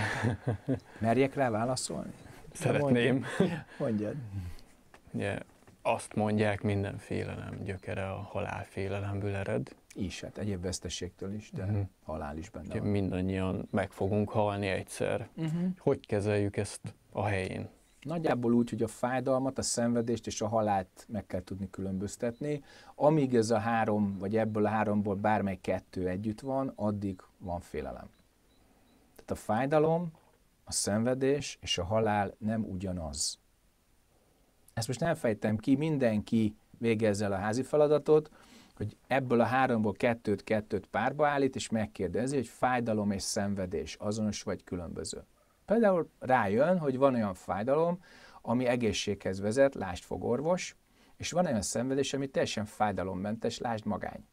Merjek rá válaszolni?
Szeretném. Mondjad. Mondjad. Yeah azt mondják, minden félelem gyökere a halálfélelemből ered. Is, hát egyéb veszteségtől is, de uh-huh. halál is benne van. Mindannyian meg fogunk halni egyszer. Uh-huh. Hogy kezeljük ezt a helyén?
Nagyjából úgy, hogy a fájdalmat, a szenvedést és a halált meg kell tudni különböztetni. Amíg ez a három, vagy ebből a háromból bármely kettő együtt van, addig van félelem. Tehát a fájdalom, a szenvedés és a halál nem ugyanaz. Ezt most nem fejtem ki, mindenki végezze el a házi feladatot, hogy ebből a háromból kettőt, kettőt párba állít, és megkérdezi, hogy fájdalom és szenvedés azonos vagy különböző. Például rájön, hogy van olyan fájdalom, ami egészséghez vezet, lásd fogorvos, és van olyan szenvedés, ami teljesen fájdalommentes, lásd magány.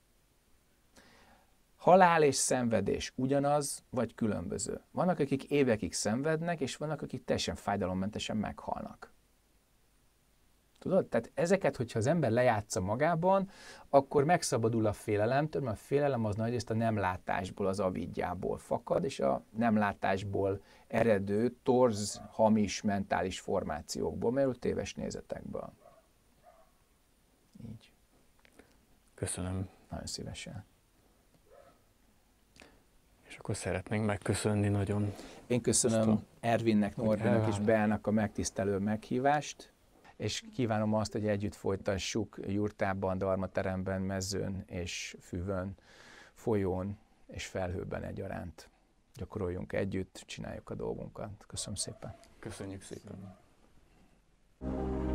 Halál és szenvedés ugyanaz, vagy különböző. Vannak, akik évekig szenvednek, és vannak, akik teljesen fájdalommentesen meghalnak tudod? Tehát ezeket, hogyha az ember lejátsza magában, akkor megszabadul a félelemtől, mert a félelem az nagyrészt a nem látásból, az avidjából fakad, és a nem látásból eredő, torz, hamis mentális formációkból, mert téves nézetekből.
Így. Köszönöm. Nagyon szívesen. És akkor szeretnénk megköszönni nagyon.
Én köszönöm Ervinnek, Norbinak és Beának a megtisztelő meghívást és kívánom azt, hogy együtt folytassuk jurtában, darmateremben, mezőn és füvön, folyón és felhőben egyaránt. Gyakoroljunk együtt, csináljuk a dolgunkat. Köszönöm szépen. Köszönjük szépen. Köszönjük.